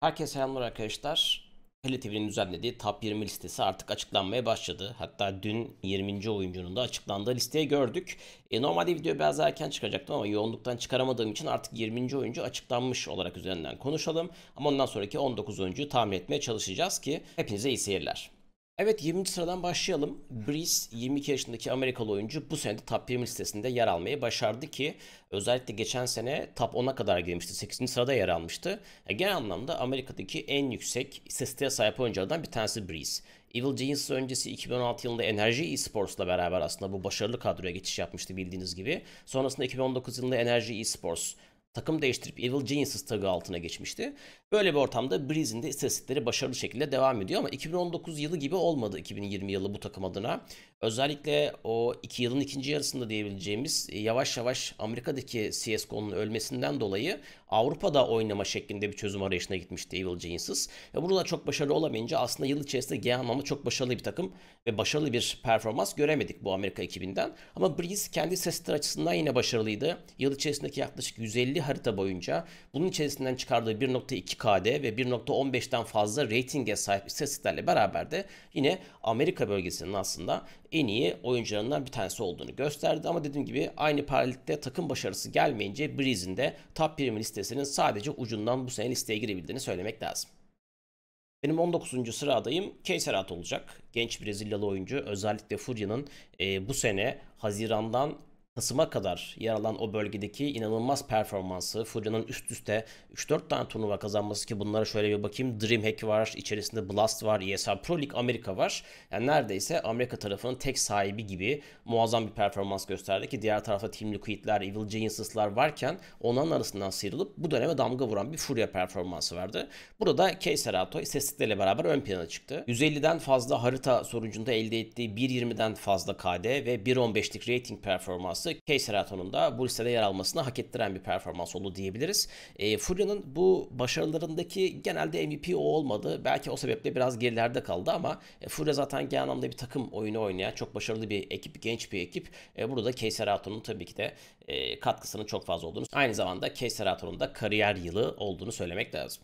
Herkese selamlar arkadaşlar. Hele TV'nin düzenlediği Top 20 listesi artık açıklanmaya başladı. Hatta dün 20. oyuncunun da açıklandığı listeyi gördük. E, normalde video biraz erken çıkacaktım ama yoğunluktan çıkaramadığım için artık 20. oyuncu açıklanmış olarak üzerinden konuşalım. Ama ondan sonraki 19 oyuncuyu tahmin etmeye çalışacağız ki hepinize iyi seyirler. Evet 20. sıradan başlayalım. Breeze 22 yaşındaki Amerikalı oyuncu bu sene de Top 20 listesinde yer almayı başardı ki özellikle geçen sene Top 10'a kadar girmişti, 8. sırada yer almıştı. Yani e, genel anlamda Amerika'daki en yüksek istatistiğe sahip oyunculardan bir tanesi Breeze. Evil Genius öncesi 2016 yılında Enerji Esports'la beraber aslında bu başarılı kadroya geçiş yapmıştı bildiğiniz gibi. Sonrasında 2019 yılında Enerji Esports takım değiştirip Evil Geniuses tagı altına geçmişti. Böyle bir ortamda Breeze'in de istatistikleri başarılı şekilde devam ediyor ama 2019 yılı gibi olmadı 2020 yılı bu takım adına. Özellikle o iki yılın ikinci yarısında diyebileceğimiz e, yavaş yavaş Amerika'daki CSGO'nun ölmesinden dolayı Avrupa'da oynama şeklinde bir çözüm arayışına gitmişti Evil Geniuses. Ve burada çok başarılı olamayınca aslında yıl içerisinde G anlamda çok başarılı bir takım ve başarılı bir performans göremedik bu Amerika ekibinden. Ama Breeze kendi sesler açısından yine başarılıydı. Yıl içerisindeki yaklaşık 150 harita boyunca bunun içerisinden çıkardığı 1.2 KD ve 1.15'ten fazla ratinge sahip seslerle beraber de yine Amerika bölgesinin aslında en iyi oyuncularından bir tanesi olduğunu gösterdi. Ama dediğim gibi aynı paralelde takım başarısı gelmeyince Breeze'in de top primi listesinin sadece ucundan bu sene listeye girebildiğini söylemek lazım. Benim 19. sıra adayım Keyserat olacak. Genç Brezilyalı oyuncu özellikle Furya'nın e, bu sene Haziran'dan Kasım'a kadar yer alan o bölgedeki inanılmaz performansı, Furya'nın üst üste 3-4 tane turnuva kazanması ki bunlara şöyle bir bakayım. Dreamhack var, içerisinde Blast var, ESL Pro League Amerika var. Yani neredeyse Amerika tarafının tek sahibi gibi muazzam bir performans gösterdi ki diğer tarafta Team Liquid'ler, Evil Genius'lar varken onların arasından sıyrılıp bu döneme damga vuran bir Furya performansı verdi. Burada Keyserato istatistikleriyle beraber ön plana çıktı. 150'den fazla harita sonucunda elde ettiği 1.20'den fazla KD ve 1.15'lik rating performansı performansı Case Heraton'un bu listede yer almasını hak ettiren bir performans oldu diyebiliriz. E, Furya'nın bu başarılarındaki genelde MVP o olmadı. Belki o sebeple biraz gerilerde kaldı ama e, Furya zaten genel anlamda bir takım oyunu oynayan çok başarılı bir ekip, genç bir ekip. E, burada Case Heraton'un tabii ki de e, katkısının çok fazla olduğunu, aynı zamanda Case Heraton'un da kariyer yılı olduğunu söylemek lazım.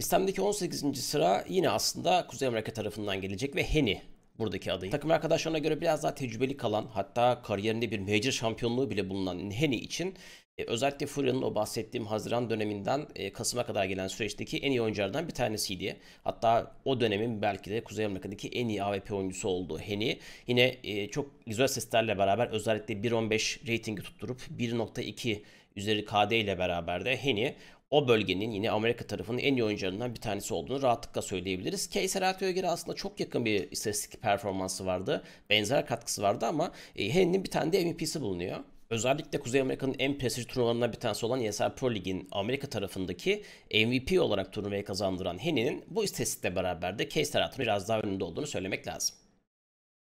Listemdeki 18. sıra yine aslında Kuzey Amerika tarafından gelecek ve Heni buradaki adayı. Takım arkadaşlarına göre biraz daha tecrübeli kalan hatta kariyerinde bir major şampiyonluğu bile bulunan Henny için e, özellikle Furya'nın o bahsettiğim Haziran döneminden e, Kasım'a kadar gelen süreçteki en iyi oyunculardan bir tanesiydi. Hatta o dönemin belki de Kuzey Amerika'daki en iyi AWP oyuncusu oldu Heni Yine e, çok güzel seslerle beraber özellikle 1.15 reytingi tutturup 1.2 üzeri KD ile beraber de Heni o bölgenin yine Amerika tarafının en iyi oyuncularından bir tanesi olduğunu rahatlıkla söyleyebiliriz. Keyser Atio'ya göre aslında çok yakın bir istatistik performansı vardı. Benzer katkısı vardı ama e, Henry'nin bir tane de MVP'si bulunuyor. Özellikle Kuzey Amerika'nın en prestijli turnuvalarından bir tanesi olan ESL Pro Lig'in Amerika tarafındaki MVP olarak turnuvayı kazandıran Henry'nin bu istatistikle beraber de Keyser Atio'nun biraz daha önünde olduğunu söylemek lazım.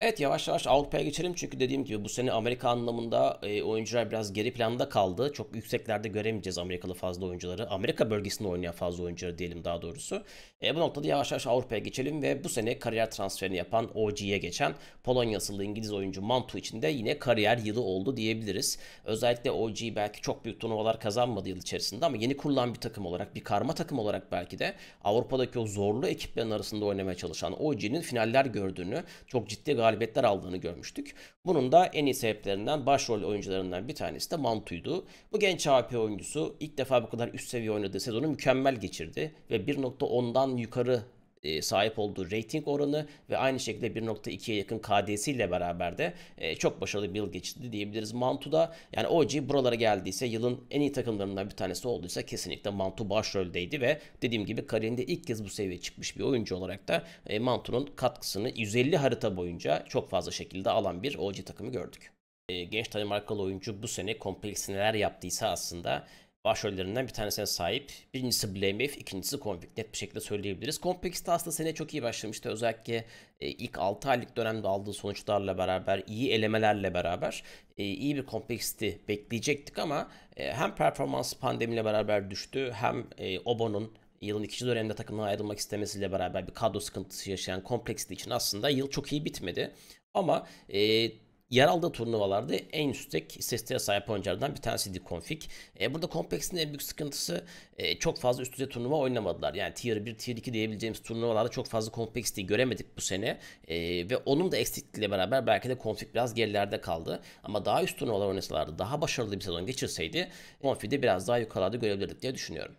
Evet yavaş yavaş Avrupa'ya geçelim çünkü dediğim gibi bu sene Amerika anlamında e, oyuncular biraz geri planda kaldı. Çok yükseklerde göremeyeceğiz Amerikalı fazla oyuncuları. Amerika bölgesinde oynayan fazla oyuncuları diyelim daha doğrusu. E, bu noktada yavaş yavaş Avrupa'ya geçelim ve bu sene kariyer transferini yapan OG'ye geçen Polonya asıllı İngiliz oyuncu Mantu için de yine kariyer yılı oldu diyebiliriz. Özellikle OG belki çok büyük turnuvalar kazanmadı yıl içerisinde ama yeni kurulan bir takım olarak, bir karma takım olarak belki de Avrupa'daki o zorlu ekiplerin arasında oynamaya çalışan OG'nin finaller gördüğünü, çok ciddi galibiyetler aldığını görmüştük. Bunun da en iyi sebeplerinden, başrol oyuncularından bir tanesi de Mantu'ydu. Bu genç AP oyuncusu ilk defa bu kadar üst seviye oynadığı sezonu mükemmel geçirdi ve 1.10'dan yukarı e, sahip olduğu rating oranı ve aynı şekilde 1.2'ye yakın KDS ile beraber de e, çok başarılı bir yıl geçirdi diyebiliriz Mantu'da. Yani OG buralara geldiyse yılın en iyi takımlarından bir tanesi olduysa kesinlikle Mantu başroldeydi ve dediğim gibi kariyerinde ilk kez bu seviyeye çıkmış bir oyuncu olarak da e, Mantu'nun katkısını 150 harita boyunca çok fazla şekilde alan bir OG takımı gördük genç Danimarkalı oyuncu bu sene kompleksi neler yaptıysa aslında başrollerinden bir tanesine sahip. Birincisi BlameF, ikincisi Convict. Net bir şekilde söyleyebiliriz. Complex'te aslında sene çok iyi başlamıştı. Özellikle e, ilk 6 aylık dönemde aldığı sonuçlarla beraber, iyi elemelerle beraber e, iyi bir Complex'ti bekleyecektik ama e, hem performans pandemiyle beraber düştü hem e, Obo'nun yılın ikinci döneminde takımdan ayrılmak istemesiyle beraber bir kadro sıkıntısı yaşayan kompleksli için aslında yıl çok iyi bitmedi. Ama e, yer aldığı turnuvalarda en üstteki istatistiğe sahip oyunculardan bir tanesi Config. E, burada Complex'in en büyük sıkıntısı e, çok fazla üst düzey turnuva oynamadılar. Yani Tier 1, Tier 2 diyebileceğimiz turnuvalarda çok fazla Complex'i göremedik bu sene. E, ve onun da eksikliğiyle beraber belki de Config biraz gerilerde kaldı. Ama daha üst turnuvalar oynasalardı, daha başarılı bir sezon geçirseydi Config'i biraz daha yukarıda görebilirdik diye düşünüyorum.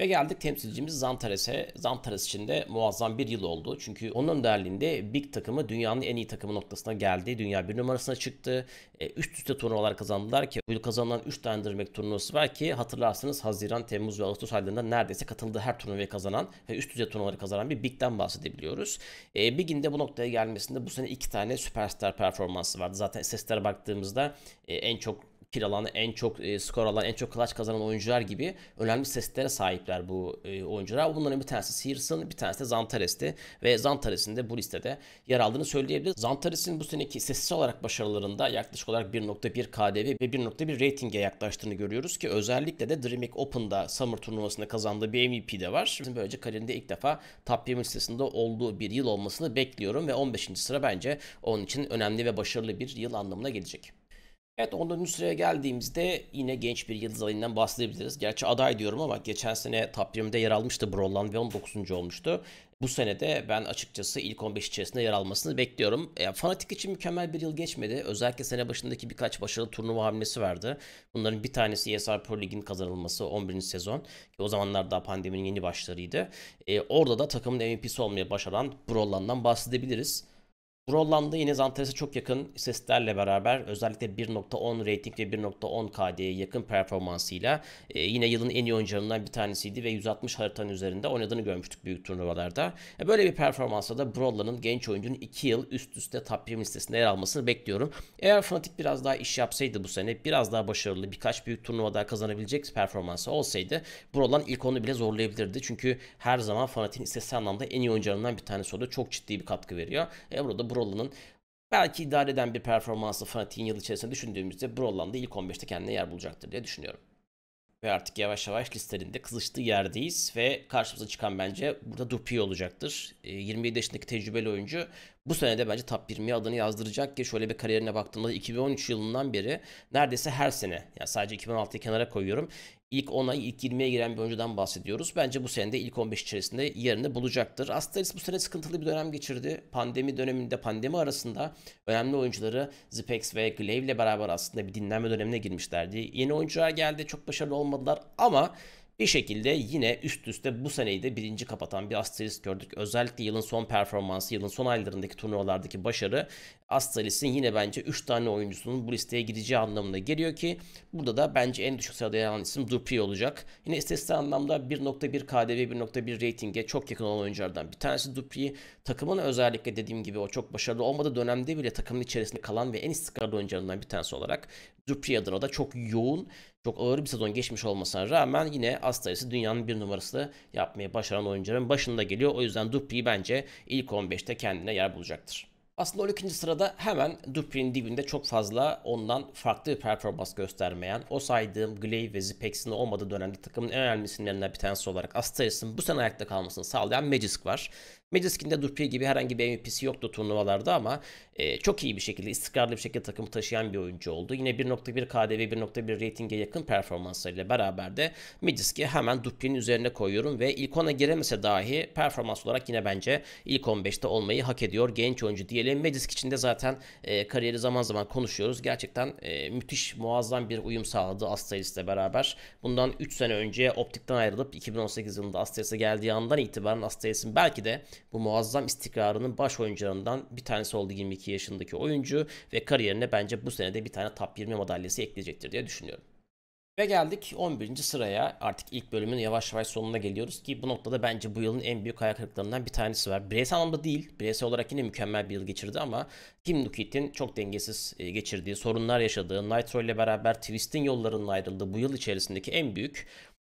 Ve geldik temsilcimiz Zantares'e. Zantares için de muazzam bir yıl oldu. Çünkü onun önderliğinde Big takımı dünyanın en iyi takımı noktasına geldi. Dünya bir numarasına çıktı. E, üst üste turnuvalar kazandılar ki bu kazanılan 3 tane Dirmek turnuvası var ki hatırlarsınız Haziran, Temmuz ve Ağustos aylarında neredeyse katıldığı her turnuvayı kazanan ve üst düzey turnuvaları kazanan bir Big'den bahsedebiliyoruz. E, Big'in de bu noktaya gelmesinde bu sene 2 tane süperstar performansı vardı. Zaten seslere baktığımızda e, en çok pil alan, en çok e, skor alan, en çok klaç kazanan oyuncular gibi önemli seslere sahipler bu e, oyuncular. Bunların bir tanesi Sears'ın, bir tanesi de Zantares'ti ve Zantares'in de bu listede yer aldığını söyleyebiliriz. Zantares'in bu seneki sessiz olarak başarılarında yaklaşık olarak 1.1 KDV ve 1.1 ratinge yaklaştığını görüyoruz ki özellikle de DreamHack Open'da Summer turnuvasında kazandığı bir MVP de var. Şimdi böylece kariyerinde ilk defa top 20 listesinde olduğu bir yıl olmasını bekliyorum ve 15. sıra bence onun için önemli ve başarılı bir yıl anlamına gelecek. Evet ondan üstüne geldiğimizde yine genç bir yıldız adayından bahsedebiliriz. Gerçi aday diyorum ama geçen sene top 20'de yer almıştı Broland ve 19. olmuştu. Bu sene de ben açıkçası ilk 15 içerisinde yer almasını bekliyorum. E, Fanatik için mükemmel bir yıl geçmedi. Özellikle sene başındaki birkaç başarılı turnuva hamlesi vardı. Bunların bir tanesi ESR Pro Lig'in kazanılması 11. sezon. Ki o zamanlar daha pandeminin yeni başlarıydı. E, orada da takımın MVP'si olmaya başaran Broland'dan bahsedebiliriz. Grolland'da yine Zantares'e çok yakın istatistiklerle beraber özellikle 1.10 rating ve 1.10 KD'ye yakın performansıyla e, yine yılın en iyi oyuncularından bir tanesiydi ve 160 haritanın üzerinde oynadığını görmüştük büyük turnuvalarda. E, böyle bir performansla da Brolland'ın genç oyuncunun 2 yıl üst üste top 20 listesinde yer almasını bekliyorum. Eğer Fnatic biraz daha iş yapsaydı bu sene biraz daha başarılı birkaç büyük turnuva daha kazanabilecek performansı olsaydı Broland ilk onu bile zorlayabilirdi. Çünkü her zaman Fnatic'in istatistik anlamda en iyi oyuncularından bir tanesi oldu. Çok ciddi bir katkı veriyor. E, burada Brola'nın belki idare eden bir performansı Fanatik'in yıl içerisinde düşündüğümüzde Brola'nın da ilk 15'te kendine yer bulacaktır diye düşünüyorum. Ve artık yavaş yavaş listelerinde kızıştığı yerdeyiz ve karşımıza çıkan bence burada Dupi olacaktır. 27 ee, yaşındaki tecrübeli oyuncu bu sene de bence top 20'ye adını yazdıracak ki şöyle bir kariyerine baktığımda 2013 yılından beri neredeyse her sene yani sadece 2016'yı kenara koyuyorum ilk 10'a ilk 20'ye giren bir oyuncudan bahsediyoruz. Bence bu sene de ilk 15 içerisinde yerini bulacaktır. Asteris bu sene sıkıntılı bir dönem geçirdi. Pandemi döneminde pandemi arasında önemli oyuncuları Zipex ve Glaive ile beraber aslında bir dinlenme dönemine girmişlerdi. Yeni oyuncular geldi çok başarılı olmadılar ama bir şekilde yine üst üste bu seneyi de birinci kapatan bir Asterisk gördük. Özellikle yılın son performansı, yılın son aylarındaki turnuvalardaki başarı Asterix'in yine bence 3 tane oyuncusunun bu listeye gireceği anlamına geliyor ki burada da bence en düşük sırada yer alan isim Dupri olacak. Yine istatistik anlamda 1.1 KDV 1.1 ratinge çok yakın olan oyunculardan bir tanesi Dupri. Takımın özellikle dediğim gibi o çok başarılı olmadığı dönemde bile takımın içerisinde kalan ve en istikrarlı oyuncularından bir tanesi olarak Dupri adına da çok yoğun, çok ağır bir sezon geçmiş olmasına rağmen yine az dünyanın bir numarasını yapmaya başaran oyuncuların başında geliyor. O yüzden Dupri bence ilk 15'te kendine yer bulacaktır. Aslında 12. sırada hemen Dupree'nin dibinde çok fazla ondan farklı bir performans göstermeyen o saydığım Glaive ve Zipex'in olmadığı dönemde takımın en önemli isimlerinden bir tanesi olarak Astralis'in bu sene ayakta kalmasını sağlayan Magisk var. Magisk'in de Dupree gibi herhangi bir MVP'si yoktu turnuvalarda ama e, çok iyi bir şekilde istikrarlı bir şekilde takımı taşıyan bir oyuncu oldu. Yine 1.1 KDV 1.1 ratinge yakın performanslarıyla beraber de Magisk'i hemen Dupree'nin üzerine koyuyorum ve ilk 10'a giremese dahi performans olarak yine bence ilk 15'te olmayı hak ediyor genç oyuncu diye ile Medisk için de zaten e, kariyeri zaman zaman konuşuyoruz. Gerçekten e, müthiş muazzam bir uyum sağladı Asteris'le beraber. Bundan 3 sene önce Optik'ten ayrılıp 2018 yılında Asteris'e geldiği andan itibaren Asteris'in belki de bu muazzam istikrarının baş oyuncularından bir tanesi oldu 22 yaşındaki oyuncu ve kariyerine bence bu senede bir tane top 20 madalyası ekleyecektir diye düşünüyorum. Ve geldik 11. sıraya. Artık ilk bölümün yavaş yavaş sonuna geliyoruz ki bu noktada bence bu yılın en büyük hayal kırıklarından bir tanesi var. Bireysel anlamda değil. Bireysel olarak yine mükemmel bir yıl geçirdi ama Tim Dukiet'in çok dengesiz e, geçirdiği, sorunlar yaşadığı, Nitro ile beraber Twist'in yollarının ayrıldığı bu yıl içerisindeki en büyük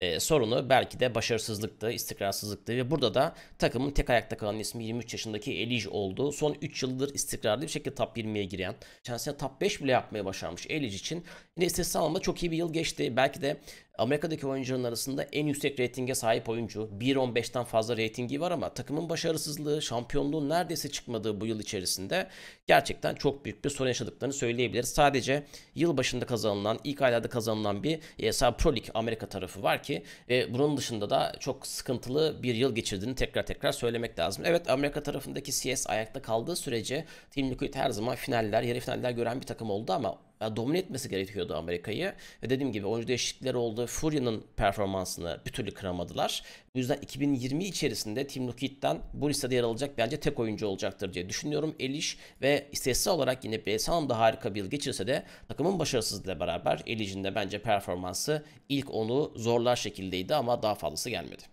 e, sorunu belki de başarısızlıktı, istikrarsızlıktı ve burada da takımın tek ayakta kalan ismi 23 yaşındaki Elic oldu. Son 3 yıldır istikrarlı bir şekilde top 20'ye giren, geçen top 5 bile yapmaya başarmış Elic için Yine istisna anlamda çok iyi bir yıl geçti. Belki de Amerika'daki oyuncuların arasında en yüksek reytinge sahip oyuncu. 1.15'ten fazla reytingi var ama takımın başarısızlığı, şampiyonluğun neredeyse çıkmadığı bu yıl içerisinde gerçekten çok büyük bir sorun yaşadıklarını söyleyebiliriz. Sadece yıl başında kazanılan, ilk aylarda kazanılan bir ESA Pro League Amerika tarafı var ki ve bunun dışında da çok sıkıntılı bir yıl geçirdiğini tekrar tekrar söylemek lazım. Evet Amerika tarafındaki CS ayakta kaldığı sürece Team Liquid her zaman finaller, yarı finaller gören bir takım oldu ama domine etmesi gerekiyordu Amerika'yı. Ve dediğim gibi oyuncu değişiklikleri oldu. Furya'nın performansını bir türlü kıramadılar. Bu yüzden 2020 içerisinde Tim Lukit'ten bu listede yer alacak bence tek oyuncu olacaktır diye düşünüyorum. Elish ve istatistiksel olarak yine bireysel anlamda harika bir yıl geçirse de takımın başarısızlığıyla beraber Elish'in de bence performansı ilk onu zorlar şekildeydi ama daha fazlası gelmedi.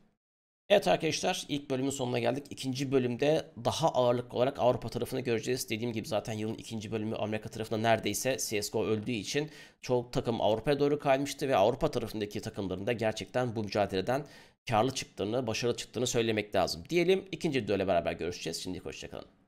Evet arkadaşlar ilk bölümün sonuna geldik. İkinci bölümde daha ağırlık olarak Avrupa tarafını göreceğiz. Dediğim gibi zaten yılın ikinci bölümü Amerika tarafında neredeyse CSGO öldüğü için çoğu takım Avrupa'ya doğru kaymıştı ve Avrupa tarafındaki takımların da gerçekten bu mücadeleden karlı çıktığını, başarılı çıktığını söylemek lazım. Diyelim ikinci düğüyle beraber görüşeceğiz. Şimdi hoşçakalın.